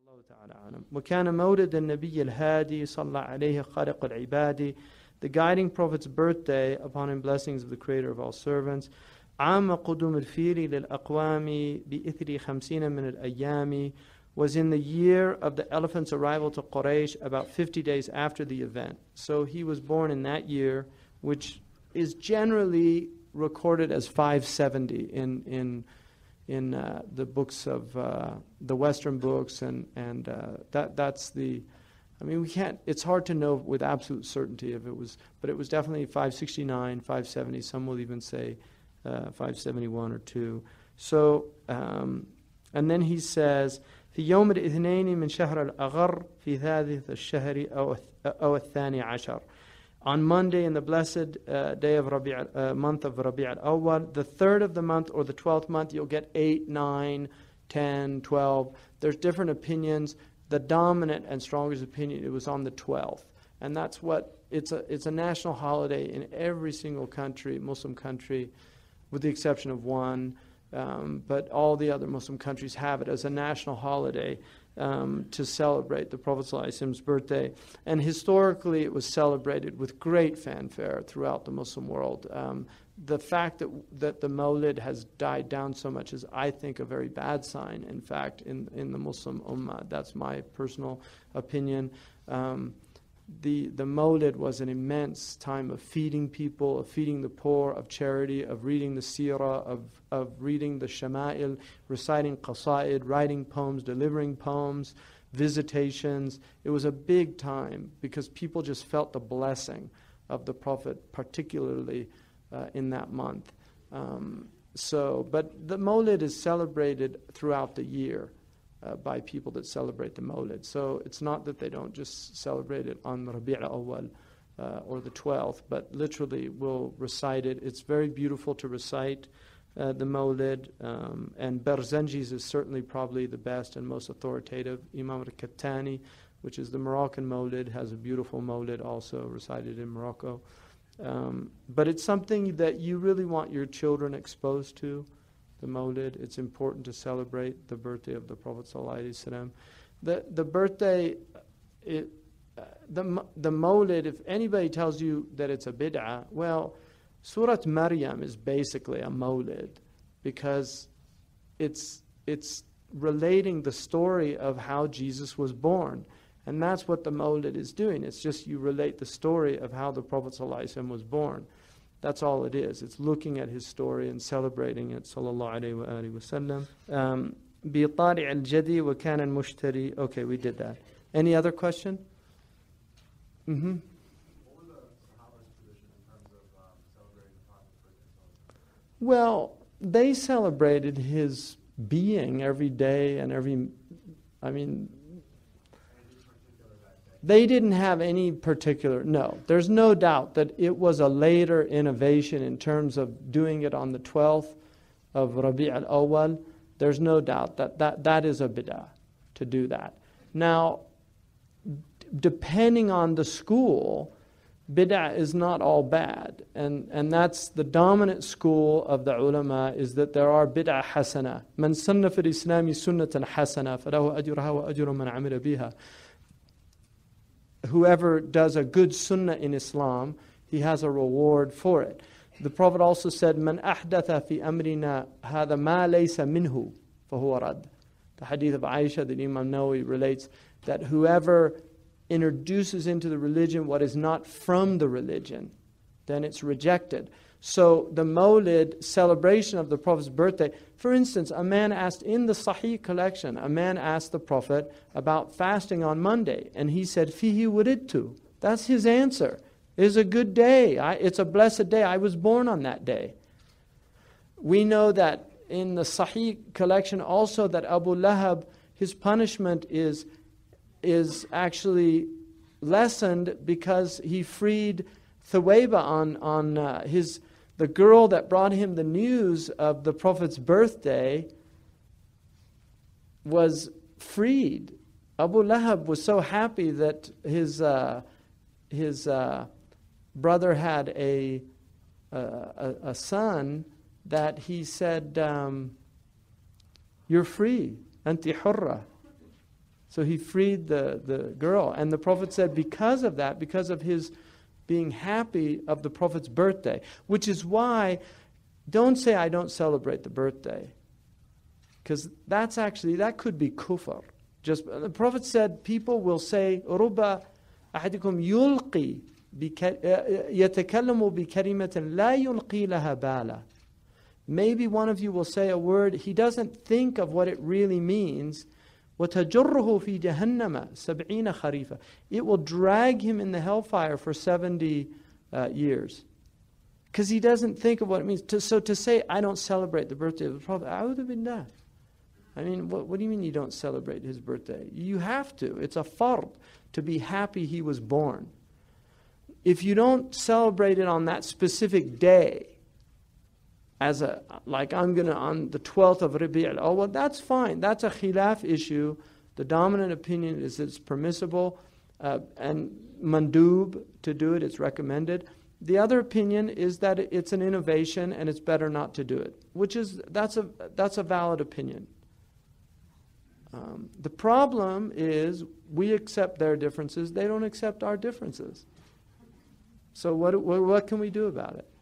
الله تعالى أعلم وكان مولد النبي الهادي صلى عليه خالق العباد the guiding prophet's birthday upon him blessings of the creator of all servants عام قدوم الفيل للأقوام باثري خمسين من الأيام was in the year of the elephant's arrival to Quraysh about 50 days after the event. So he was born in that year, which is generally recorded as 570 in, in in uh, the books of uh, the Western books, and and uh, that that's the. I mean, we can't. It's hard to know with absolute certainty if it was, but it was definitely 569, 570. Some will even say uh, 571 or two. So, um, and then he says, في يوم الاثنين من شهر الأغر في ثالث الشهر أو أو الثاني عشر on Monday in the blessed uh, day of Rabi' uh, month of Rabi' al-Awwal, the third of the month or the 12th month, you'll get 8, 9, 10, 12. There's different opinions. The dominant and strongest opinion, it was on the 12th. And that's what, it's a, it's a national holiday in every single country, Muslim country, with the exception of one. Um, but all the other Muslim countries have it as a national holiday um, to celebrate the Prophet birthday. And historically, it was celebrated with great fanfare throughout the Muslim world. Um, the fact that, that the Mawlid has died down so much is, I think, a very bad sign, in fact, in, in the Muslim Ummah. That's my personal opinion. Um, the, the Mawlid was an immense time of feeding people, of feeding the poor, of charity, of reading the seerah, of, of reading the shama'il, reciting qasa'id, writing poems, delivering poems, visitations. It was a big time because people just felt the blessing of the Prophet, particularly uh, in that month. Um, so, but the Mawlid is celebrated throughout the year uh, by people that celebrate the Mawlid. So it's not that they don't just celebrate it on Rabi' al-Awwal uh, or the 12th, but literally will recite it. It's very beautiful to recite uh, the Mawlid, um, and Berzenjis is certainly probably the best and most authoritative. Imam al-Kattani, which is the Moroccan Mawlid, has a beautiful Mawlid also recited in Morocco. Um, but it's something that you really want your children exposed to the Mawlid. It's important to celebrate the birthday of the Prophet ﷺ. The, the birthday, it, uh, the, the Mawlid, if anybody tells you that it's a bid'ah, well, Surah Maryam is basically a Mawlid because it's, it's relating the story of how Jesus was born. And that's what the Mawlid is doing. It's just you relate the story of how the Prophet was born. That's all it is. It's looking at his story and celebrating it. Sallallahu alayhi wa um, Bi wa al jadi wa وكان mushtari. Okay, we did that. Any other question? Mm-hmm. Well, they celebrated his being every day and every, I mean, they didn't have any particular, no. There's no doubt that it was a later innovation in terms of doing it on the 12th of Rabi' al Awwal. There's no doubt that, that that is a bid'ah to do that. Now, depending on the school, bid'ah is not all bad. And, and that's the dominant school of the ulama is that there are bid'ah hasana. Man sunna fil islami sunnatan hasana falahu ajruha wa ajru man amila biha whoever does a good sunnah in Islam, he has a reward for it. The Prophet also said, Man ahdatha fi amrina hada ma laysa minhu fahuwa rad. The hadith of Aisha that Imam Nawawi relates that whoever introduces into the religion what is not from the religion, then it's rejected. So the Mawlid celebration of the Prophet's birthday, for instance, a man asked in the Sahih collection, a man asked the Prophet about fasting on Monday, and he said, Fihi wuridtu. That's his answer. It is a good day. I, it's a blessed day. I was born on that day. We know that in the Sahih collection also that Abu Lahab, his punishment is, is actually lessened because he freed Thawaba on, on uh, his the girl that brought him the news of the prophet's birthday was freed. Abu Lahab was so happy that his, uh, his uh, brother had a, uh, a, a, son that he said, um, You're free, anti hurra. So he freed the, the girl. And the Prophet said, Because of that, because of his being happy of the Prophet's birthday, which is why don't say, I don't celebrate the birthday. Because that's actually, that could be kufr. Just, uh, the Prophet said, people will say, Ruba ahadikum yulqi يتكلم بكلمة لا يلقي لها بالا. Maybe one of you will say a word, he doesn't think of what it really means, وَتَجُرُّهُ فِي جَهَنَّمَ سَبْعِينَ خَرِيفًا It will drag him in the hellfire for 70 uh, years. Because he doesn't think of what it means. To, so to say, I don't celebrate the birthday of the Prophet, أعوذ بالله. I mean, what, what do you mean you don't celebrate his birthday? You have to. It's a fard to be happy he was born. If you don't celebrate it on that specific day, as a, like I'm going to, on the 12th of Rabi' al well, that's fine. That's a khilaf issue. The dominant opinion is it's permissible uh, and mandub to do it, it's recommended. The other opinion is that it's an innovation and it's better not to do it, which is, that's a, that's a valid opinion. Um, the problem is we accept their differences, they don't accept our differences. So what, what, what can we do about it?